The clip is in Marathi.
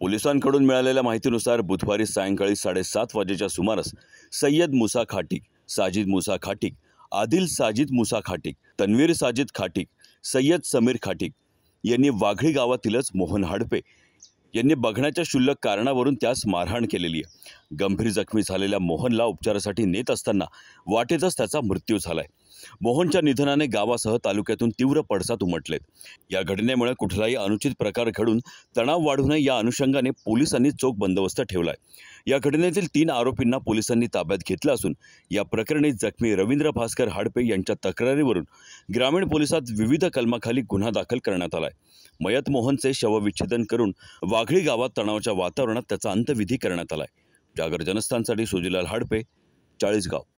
पोलिसांकडून मिळालेल्या माहितीनुसार बुधवारी सायंकाळी साडेसात वाजेच्या सुमारास सय्यद मुसा खाटिक साजिद मुसा खाटिक आदिल साजिद मुसा खाटिक तन्वीर साजिद खाटिक सय्यद समीर खाटिक यांनी वाघळी गावातीलच मोहन हाडपे यांनी बघण्याच्या शुल्लक कारणावरून त्यास मारहाण केलेली आहे गंभीर जखमी झालेल्या मोहनला उपचारासाठी नेत असताना वाटेतच त्याचा मृत्यू झालाय मोहनच्या निधनाने गावासह तालुक्यातून तीव्र पडसाद उमटलेत या घटनेमुळे कुठलाही अनुचित प्रकार घडून तणाव वाढू नये या अनुषंगाने पोलिसांनी चोख बंदोबस्त ठेवला आहे या घटनेतील तीन आरोपींना पोलिसांनी ताब्यात घेतलं असून या प्रकरणी जखमी रवींद्र भास्कर हाडपे यांच्या तक्रारीवरून ग्रामीण पोलिसात विविध कलमाखाली गुन्हा दाखल करण्यात आलाय मयत मोहनचे शवविच्छेदन करून वाघळी गावात तणावाच्या वातावरणात त्याचा अंतविधी करण्यात आला जागर जनस्थानसाठी सुजिलाल हाडपे चाळीसगाव